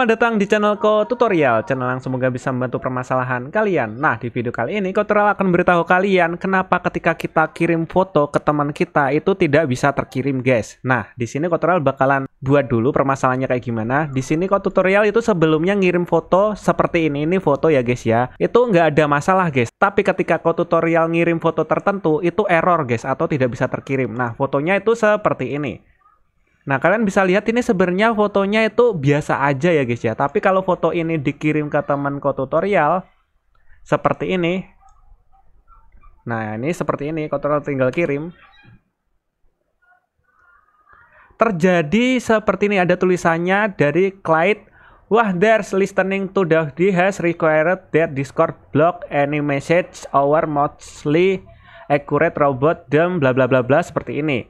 Selamat datang di channel Ko Tutorial, channel yang semoga bisa membantu permasalahan kalian. Nah, di video kali ini Ko Tutorial akan beritahu kalian kenapa ketika kita kirim foto ke teman kita itu tidak bisa terkirim, guys. Nah, di sini Ko Tutorial bakalan buat dulu permasalahannya kayak gimana. Di sini Ko Tutorial itu sebelumnya ngirim foto seperti ini, ini foto ya, guys ya. Itu nggak ada masalah, guys. Tapi ketika Ko Tutorial ngirim foto tertentu itu error, guys, atau tidak bisa terkirim. Nah, fotonya itu seperti ini. Nah, kalian bisa lihat ini sebenarnya fotonya itu biasa aja ya guys ya. Tapi kalau foto ini dikirim ke teman ko tutorial seperti ini. Nah, ini seperti ini, tutorial tinggal kirim. Terjadi seperti ini ada tulisannya dari Clyde Wah, there's listening to the has required that Discord block any message our mostly accurate robot dem bla bla bla bla seperti ini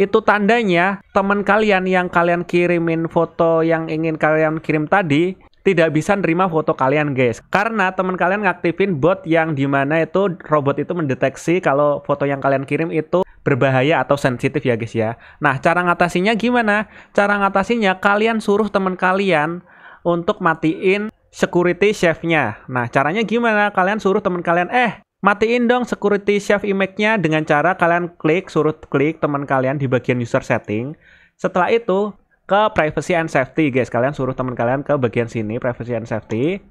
itu tandanya teman kalian yang kalian kirimin foto yang ingin kalian kirim tadi tidak bisa nerima foto kalian guys karena teman kalian ngaktifin bot yang dimana itu robot itu mendeteksi kalau foto yang kalian kirim itu berbahaya atau sensitif ya guys ya nah cara ngatasinya gimana cara ngatasinya kalian suruh teman kalian untuk matiin security chefnya nah caranya gimana kalian suruh teman kalian eh Matiin dong security chef image-nya dengan cara kalian klik, surut klik teman kalian di bagian user setting. Setelah itu, ke privacy and safety guys. Kalian suruh teman kalian ke bagian sini, privacy and safety.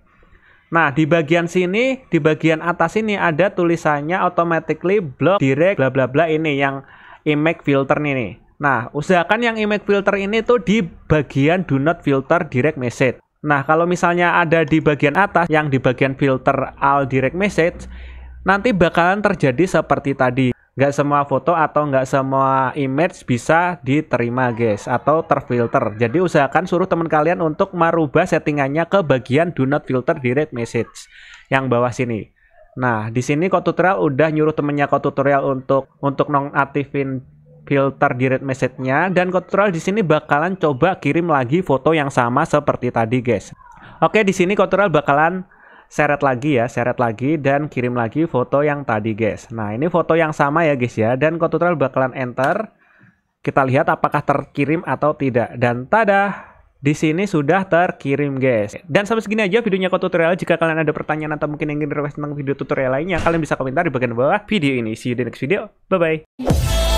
Nah, di bagian sini, di bagian atas ini ada tulisannya automatically block direct bla bla bla ini yang image filter ini Nah, usahakan yang image filter ini tuh di bagian do not filter direct message. Nah, kalau misalnya ada di bagian atas yang di bagian filter all direct message, nanti bakalan terjadi seperti tadi. Nggak semua foto atau nggak semua image bisa diterima guys atau terfilter. Jadi usahakan suruh teman kalian untuk merubah settingannya ke bagian do not filter direct message yang bawah sini. Nah, di sini kok tutorial udah nyuruh temennya kok tutorial untuk untuk nonaktifin filter direct message-nya dan kok tutorial di sini bakalan coba kirim lagi foto yang sama seperti tadi, guys. Oke, di sini kok tutorial bakalan seret lagi ya, seret lagi dan kirim lagi foto yang tadi guys. Nah ini foto yang sama ya guys ya dan code tutorial bakalan enter. Kita lihat apakah terkirim atau tidak dan tada di sini sudah terkirim guys. Dan sampai segini aja videonya kode tutorial. Jika kalian ada pertanyaan atau mungkin ingin request tentang video tutorial lainnya, kalian bisa komentar di bagian bawah video ini. See you di next video. Bye bye.